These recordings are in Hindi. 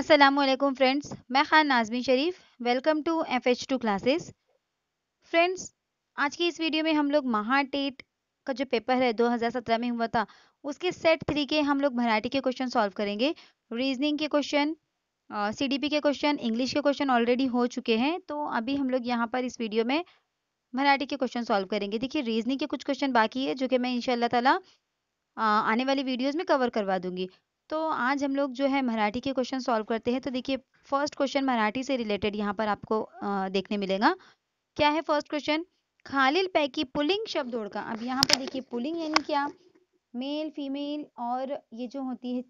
असलम फ्रेंड्स मैं Khan Najmi Sharif welcome to F H two classes friends आज की इस वीडियो में हम लोग महा टेट का जो पेपर है 2017 में हुआ था उसके सेट थ्री के हम लोग भराटी के क्वेश्चन सॉल्व करेंगे रीजनिंग के क्वेश्चन सी डी पी के क्वेश्चन इंग्लिश के क्वेश्चन ऑलरेडी हो चुके हैं तो अभी हम लोग यहाँ पर इस वीडियो में वैरायटी के क्वेश्चन सॉल्व करेंगे देखिए रीजनिंग के कुछ क्वेश्चन बाकी है जो कि मैं इनशाला आने वाली वीडियोज़ में कवर करवा दूंगी तो आज हम लोग जो है मराठी के क्वेश्चन सॉल्व करते हैं तो देखिए फर्स्ट क्वेश्चन मराठी से रिलेटेड यहाँ पर आपको देखने मिलेगा क्या है फर्स्ट क्वेश्चन खालिल पैकी पुलिंग शब्द का अब यहाँ पर देखिए पुलिंग यानी क्या मेल फीमेल और ये जो होती है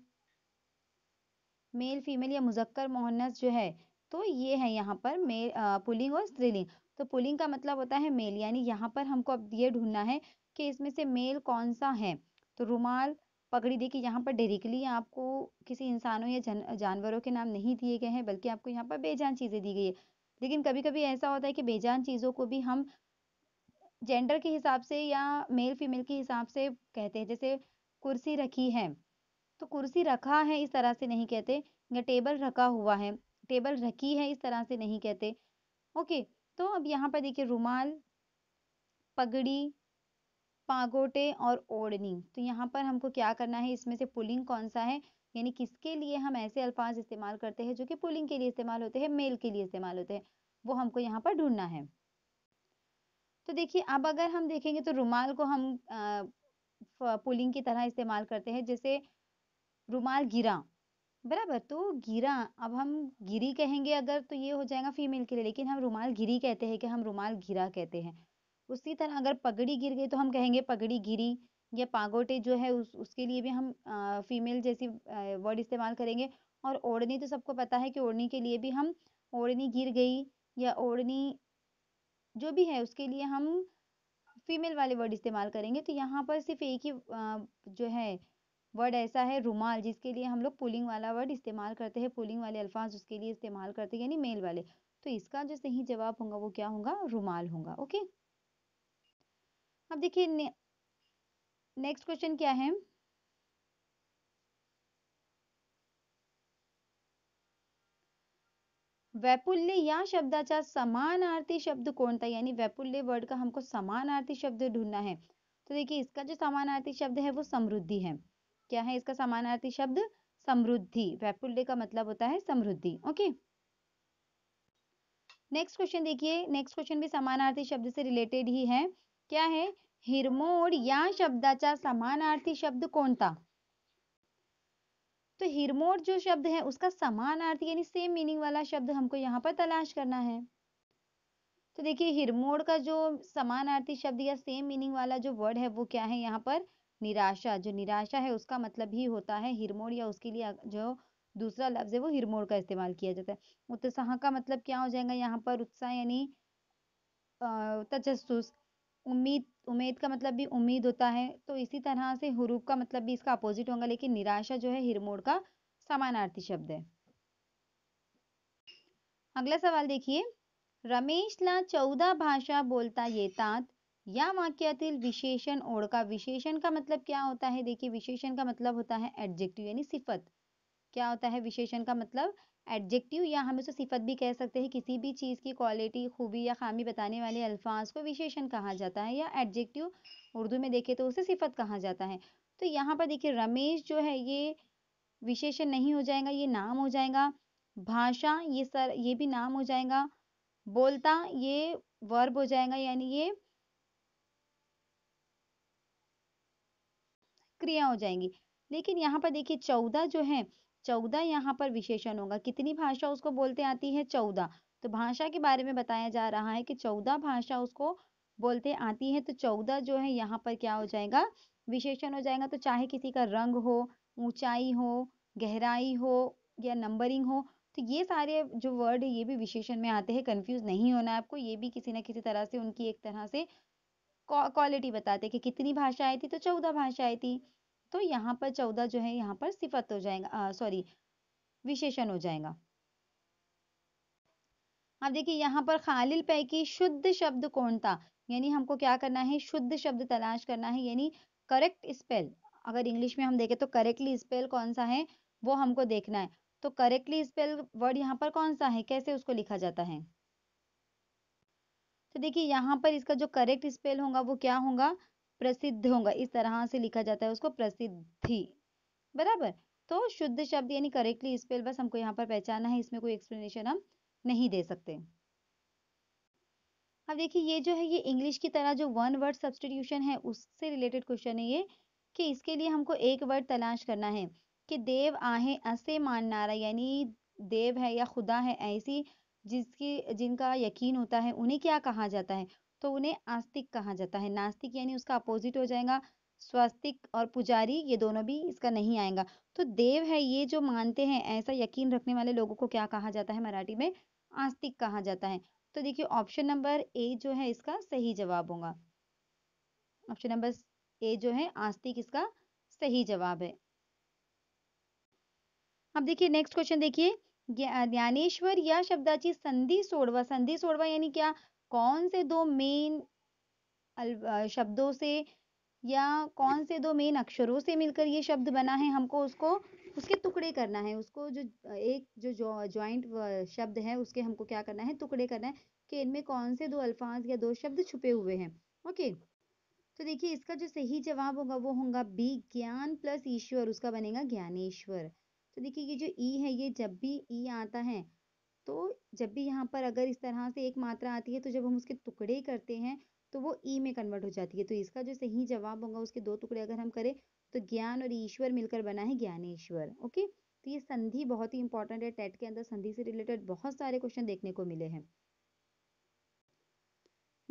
मेल फीमेल या मुजक्कर मोहनस जो है तो ये है यहाँ पर मेल पुलिंग और स्त्रीलिंग तो पुलिंग का मतलब होता है मेल यानी यहाँ पर हमको अब ये ढूंढना है कि इसमें से मेल कौन सा है तो रुमाल पगड़ी देखिए यहाँ पर डायरेक्टली आपको किसी इंसानों या जन जानवरों के नाम नहीं दिए गए हैं बल्कि आपको यहाँ पर बेजान चीज़ें दी गई है लेकिन कभी कभी ऐसा होता है कि बेजान चीज़ों को भी हम जेंडर के हिसाब से या मेल फीमेल के हिसाब से कहते हैं जैसे कुर्सी रखी है तो कुर्सी रखा है इस तरह से नहीं कहते या टेबल रखा हुआ है टेबल रखी है इस तरह से नहीं कहते ओके तो अब यहाँ पर देखिए रुमाल पगड़ी पागोटे और ओढ़नी तो यहाँ पर हमको क्या करना है इसमें से पुलिंग कौन सा है यानी किसके लिए हम ऐसे अल्फाज इस्तेमाल करते हैं जो कि पुलिंग के लिए इस्तेमाल होते हैं मेल के लिए इस्तेमाल होते हैं वो हमको यहाँ पर ढूंढना है तो देखिए अब अगर हम देखेंगे तो रुमाल को हम पुलिंग की तरह इस्तेमाल करते हैं जैसे रुमाल गिरा बराबर तो गिरा अब हम गिरी कहेंगे अगर तो ये हो जाएगा फीमेल के लिए लेकिन हम रुमाल गिरी कहते हैं कि हम रुमाल गिरा कहते हैं उसी तरह अगर पगड़ी गिर गई तो हम कहेंगे पगड़ी गिरी या पागोटे जो है उस उसके लिए भी हम फीमेल जैसी वर्ड इस्तेमाल करेंगे और ओढ़नी तो सबको पता है कि ओढ़नी के लिए भी हम ओढ़नी गिर गई या ओढ़नी जो भी है उसके लिए हम फीमेल वाले वर्ड इस्तेमाल करेंगे तो यहाँ पर सिर्फ एक ही जो है वर्ड ऐसा है रुमाल जिसके लिए हम लोग पुलिंग वाला वर्ड इस्तेमाल करते हैं पुलिंग वाले अल्फाज उसके लिए इस्तेमाल करते हैं यानी मेल वाले तो इसका जो सही जवाब होगा वो क्या होगा रुमाल होगा ओके अब देखिए नेक्स्ट क्वेश्चन क्या है वैपुल्य या शब्दाचा समानार्थी शब्द कौन था यानी वैपुल्य वर्ड का हमको समानार्थी शब्द ढूंढना है तो देखिए इसका जो समानार्थी शब्द है वो समृद्धि है क्या है इसका समानार्थी शब्द समृद्धि वैपुल्य का मतलब होता है समृद्धि ओके नेक्स्ट क्वेश्चन देखिए नेक्स्ट क्वेश्चन भी समानार्थी शब्द से रिलेटेड ही है क्या है हिरमोड या शब्दाचा समानार्थी शब्द कौन था तो हिरमोड जो शब्द है उसका समानार्थी यानी सेम मीनिंग वाला शब्द हमको यहाँ पर तलाश करना है तो देखिए हिरमोड का जो समानार्थी शब्द या सेम मीनिंग वाला जो वर्ड है वो क्या है यहाँ पर निराशा जो निराशा है उसका मतलब ही होता है हिरमोड या उसके लिए जो दूसरा लफ्ज है वो हिरमोड का इस्तेमाल किया जाता है उत्साह का मतलब क्या हो जाएगा यहाँ पर उत्साह यानी तजस्सुस उम्मीद उम्मीद का मतलब भी उम्मीद होता है तो इसी तरह से हुरूप का मतलब भी इसका अपोजिट होगा लेकिन निराशा जो है हिरमोड़ का समानार्थी शब्द है अगला सवाल देखिए रमेशला चौदह भाषा बोलता येतात या वाक्यातील विशेषण का विशेषण का मतलब क्या होता है देखिए विशेषण का मतलब होता है एडजेक्टिव यानी सिफत क्या होता है विशेषण का मतलब एडजेक्टिव या हम इसे सिफत भी कह सकते हैं किसी भी चीज़ की क्वालिटी खूबी या खामी बताने वाले अल्फाज को विशेषण कहा जाता है या एडजेक्टिव उर्दू में देखें तो उसे सिफत कहा जाता है तो यहाँ पर देखिए रमेश जो है ये विशेषण नहीं हो जाएगा ये नाम हो जाएगा भाषा ये सर ये भी नाम हो जाएगा बोलता ये वर्ब हो जाएगा यानी ये क्रिया हो जाएंगी लेकिन यहाँ पर देखिए चौदह जो है चौदह यहाँ पर विशेषण होगा कितनी भाषा उसको बोलते आती है चौदह तो भाषा के बारे में बताया जा रहा है कि चौदह भाषा उसको बोलते आती है तो चौदह जो है यहाँ पर क्या हो जाएगा विशेषण हो जाएगा तो चाहे किसी का रंग हो ऊंचाई हो गहराई हो या नंबरिंग हो तो ये सारे जो वर्ड है ये भी विशेषण में आते हैं कंफ्यूज नहीं होना आपको ये भी किसी ना किसी तरह से उनकी एक तरह से क्वालिटी बताते हैं कि कितनी भाषा आई थी तो चौदह भाषा आई थी तो यहाँ पर चौदह जो है यहाँ पर सिफत हो जाएगा सॉरी विशेषण हो जाएगा अब देखिए यहाँ पर खालिल पै की शुद्ध शब्द कौन था यानी हमको क्या करना है शुद्ध शब्द तलाश करना है यानी करेक्ट स्पेल अगर इंग्लिश में हम देखें तो करेक्टली स्पेल कौन सा है वो हमको देखना है तो करेक्टली स्पेल वर्ड यहाँ पर कौन सा है कैसे उसको लिखा जाता है तो देखिए यहाँ पर इसका जो करेक्ट स्पेल होगा वो क्या होगा प्रसिद्ध होगा इस तरह से लिखा जाता है उसको प्रसिद्धि बराबर तो शुद्ध शब्द यानी करेक्टली स्पेल बस हमको यहाँ पर पहचाना है इसमें कोई एक्सप्लेनेशन हम नहीं दे सकते अब देखिए ये जो है ये इंग्लिश की तरह जो वन वर्ड सब्सटीट्यूशन है उससे रिलेटेड क्वेश्चन है ये कि इसके लिए हमको एक वर्ड तलाश करना है कि देव आहे असे नारा यानी देव है या खुदा है ऐसी जिसकी जिनका यकीन होता है उन्हें क्या कहा जाता है तो उन्हें आस्तिक कहा जाता है नास्तिक यानी उसका अपोजिट हो जाएगा स्वास्तिक और पुजारी ये दोनों भी इसका नहीं आएगा तो देव है ये जो मानते हैं ऐसा यकीन रखने वाले लोगों को क्या कहा जाता है मराठी में आस्तिक कहा जाता है तो देखिए ऑप्शन नंबर ए जो है इसका सही जवाब होगा ऑप्शन नंबर ए जो है आस्तिक इसका सही जवाब है अब देखिए नेक्स्ट क्वेश्चन देखिए ज्ञानेश्वर या शब्दाची संधि सोडवा संधि सोडवा यानी क्या कौन से दो मेन शब्दों से या कौन से दो मेन अक्षरों से मिलकर ये शब्द बना है हमको उसको उसके टुकड़े करना है उसको जो एक जो ज्वाइंट शब्द है उसके हमको क्या करना है टुकड़े करना है कि इनमें कौन से दो अल्फाज या दो शब्द छुपे हुए हैं ओके तो देखिए इसका जो सही जवाब होगा वो होगा बी ज्ञान प्लस ईश्वर उसका बनेगा ज्ञानेश्वर तो देखिए ये जो ई है ये जब भी ई आता है तो जब भी यहाँ पर अगर इस तरह से एक मात्रा आती है तो जब हम उसके टुकड़े करते हैं तो वो ई में कन्वर्ट हो जाती है तो इसका जो सही जवाब होगा उसके दो टुकड़े अगर हम करें तो ज्ञान और ईश्वर मिलकर बना है ज्ञानेश्वर ओके तो ये संधि बहुत ही इंपॉर्टेंट है टेट के अंदर संधि से रिलेटेड बहुत सारे क्वेश्चन देखने को मिले हैं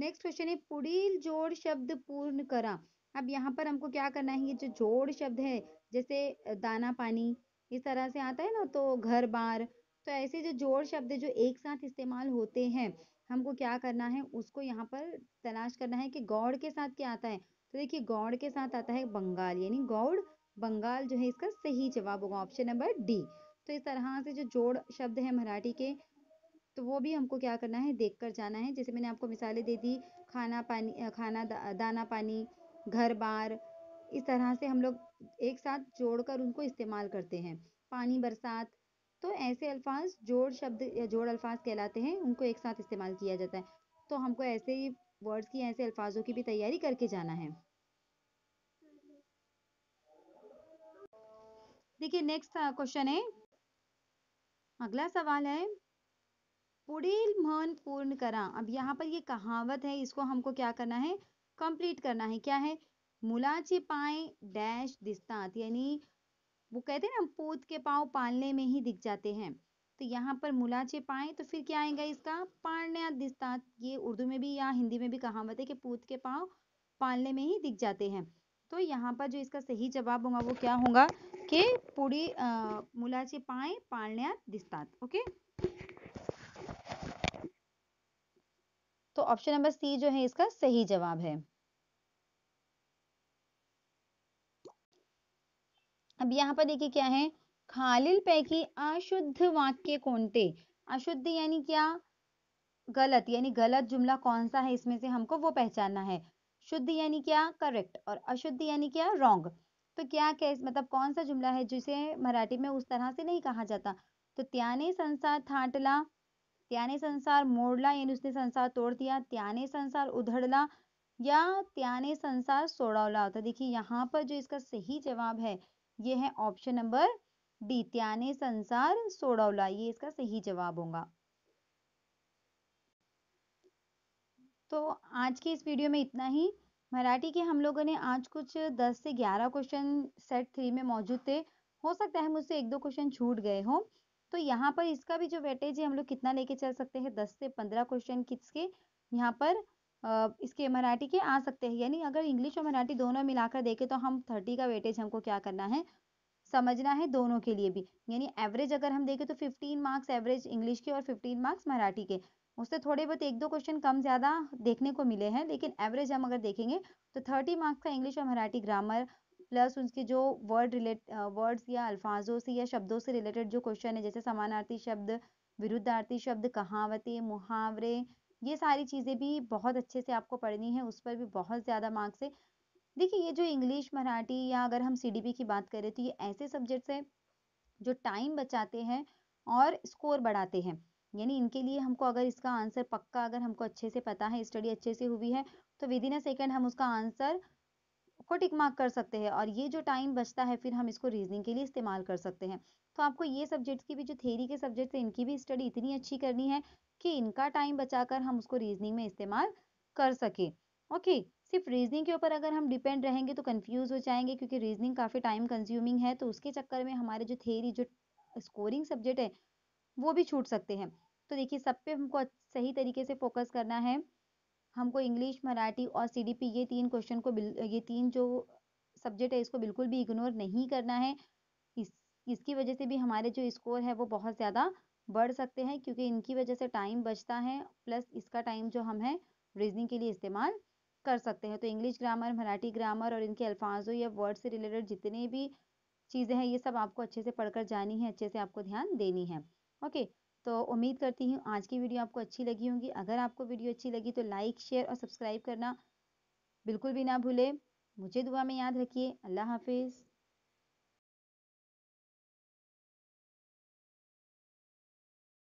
नेक्स्ट क्वेश्चन है पुड़ील जोड़ शब्द पूर्ण करा अब यहाँ पर हमको क्या करना है ये जो जोड़ शब्द है जैसे दाना पानी इस तरह से आता है ना तो घर बार तो ऐसे जो जोड़ शब्द जो एक साथ इस्तेमाल होते हैं हमको क्या करना है उसको यहाँ पर तलाश करना है कि गौड़ के साथ क्या आता है तो देखिए गौड़ के साथ आता है बंगाल यानी गौड़ बंगाल जो है इसका सही जवाब होगा ऑप्शन नंबर डी तो इस तरह से जो जोड़ शब्द है मराठी के तो वो भी हमको क्या करना है देख कर जाना है जैसे मैंने आपको मिसालें दे दी खाना पानी खाना दा, दाना पानी घर बार इस तरह से हम लोग एक साथ जोड़कर उनको इस्तेमाल करते हैं पानी बरसात तो ऐसे अल्फाज जोड़ शब्द या जोड़ अल्फाज कहलाते हैं उनको एक साथ इस्तेमाल किया जाता है तो हमको ऐसे ही वर्ड्स की ऐसे अल्फाजों की भी तैयारी करके जाना है देखिए नेक्स्ट क्वेश्चन है अगला सवाल है पुढील मन पूर्ण करा अब यहाँ पर ये कहावत है इसको हमको क्या करना है कंप्लीट करना है क्या है मुलाची पाए डैश दिस्तांत यानी वो कहते हैं ना पोत के पाँव पालने में ही दिख जाते हैं तो यहाँ पर मुलाचे पाए तो फिर क्या आएगा इसका पाण्या दिस्ता ये उर्दू में भी या हिंदी में भी कहावत है कि पोत के पाँव पालने में ही दिख जाते हैं तो यहाँ पर जो इसका सही जवाब होगा वो क्या होगा कि पूरी मुलाचे पाए पाळण्यात दिस्ता ओके तो ऑप्शन नंबर सी जो है इसका सही जवाब है अब यहाँ पर देखिए क्या है खालिल पैकी अशुद्ध वाक्य कौनते अशुद्ध यानी क्या गलत यानी गलत जुमला कौन सा है इसमें से हमको वो पहचानना है शुद्ध यानी क्या करेक्ट और अशुद्ध यानी क्या रॉन्ग तो क्या कैसे मतलब कौन सा जुमला है जिसे मराठी में उस तरह से नहीं कहा जाता तो त्याने संसार थाटला त्याने संसार मोड़ला यानी उसने संसार तोड़ दिया त्याने संसार उधड़ला या त्याने संसार सोड़ावला तो देखिए यहाँ पर जो इसका सही जवाब है ये है ऑप्शन नंबर डी त्याने संसार सोडौला ये इसका सही जवाब होगा तो आज के इस वीडियो में इतना ही मराठी के हम लोगों ने आज कुछ 10 से 11 क्वेश्चन सेट थ्री में मौजूद थे हो सकता है मुझसे एक दो क्वेश्चन छूट गए हो तो यहाँ पर इसका भी जो वेटेज है हम लोग कितना लेके चल सकते हैं 10 से 15 क्वेश्चन किसके यहाँ पर इसके मराठी के आ सकते हैं यानी अगर इंग्लिश और मराठी दोनों मिलाकर देखें तो हम थर्टी का वेटेज हमको क्या करना है समझना है दोनों के लिए भी यानी एवरेज अगर हम देखें तो फिफ्टीन मार्क्स एवरेज इंग्लिश के और फिफ्टीन मार्क्स मराठी के उससे थोड़े बहुत एक दो क्वेश्चन कम ज़्यादा देखने को मिले हैं लेकिन एवरेज हम अगर देखेंगे तो थर्टी मार्क्स का इंग्लिश और मराठी ग्रामर प्लस उनके जो वर्ड रिलेट वर्ड्स या अल्फाजों से या शब्दों से रिलेटेड जो क्वेश्चन है जैसे समानार्थी शब्द विरुद्धार्थी शब्द कहावतें मुहावरे ये सारी चीज़ें भी बहुत अच्छे से आपको पढ़नी है उस पर भी बहुत ज़्यादा मार्क्स है देखिए ये जो इंग्लिश मराठी या अगर हम सी की बात करें तो ये ऐसे सब्जेक्ट्स हैं जो टाइम बचाते हैं और स्कोर बढ़ाते हैं यानी इनके लिए हमको अगर इसका आंसर पक्का अगर हमको अच्छे से पता है स्टडी अच्छे से हुई है तो विद इन अ सेकेंड हम उसका आंसर को टिक मार्क कर सकते हैं और ये जो टाइम बचता है फिर हम इसको रीजनिंग के लिए इस्तेमाल कर सकते हैं तो आपको ये सब्जेक्ट्स की भी जो थेरी के सब्जेक्ट्स हैं इनकी भी स्टडी इतनी अच्छी करनी है कि इनका टाइम बचाकर हम उसको रीजनिंग में इस्तेमाल कर सके ओके सिर्फ रीजनिंग के ऊपर अगर हम डिपेंड रहेंगे तो कन्फ्यूज हो जाएंगे क्योंकि रीजनिंग काफ़ी टाइम कंज्यूमिंग है तो उसके चक्कर में हमारे जो थेरी जो स्कोरिंग सब्जेक्ट है वो भी छूट सकते हैं तो देखिए सब पे हमको सही तरीके से फोकस करना है हमको इंग्लिश मराठी और सी ये तीन क्वेश्चन को ये तीन जो सब्जेक्ट है इसको बिल्कुल भी इग्नोर नहीं करना है इस इसकी वजह से भी हमारे जो स्कोर है वो बहुत ज़्यादा बढ़ सकते हैं क्योंकि इनकी वजह से टाइम बचता है प्लस इसका टाइम जो हम है रीजनिंग के लिए इस्तेमाल कर सकते हैं तो इंग्लिश ग्रामर मराठी ग्रामर और इनके अल्फाजों या वर्ड से रिलेटेड जितने भी चीज़ें हैं ये सब आपको अच्छे से पढ़कर जानी है अच्छे से आपको ध्यान देनी है ओके तो उम्मीद करती हूँ आज की वीडियो आपको अच्छी लगी होगी अगर आपको वीडियो अच्छी लगी तो लाइक शेयर और सब्सक्राइब करना बिल्कुल भी ना भूलें मुझे दुआ में याद रखिए अल्लाह हाफिज़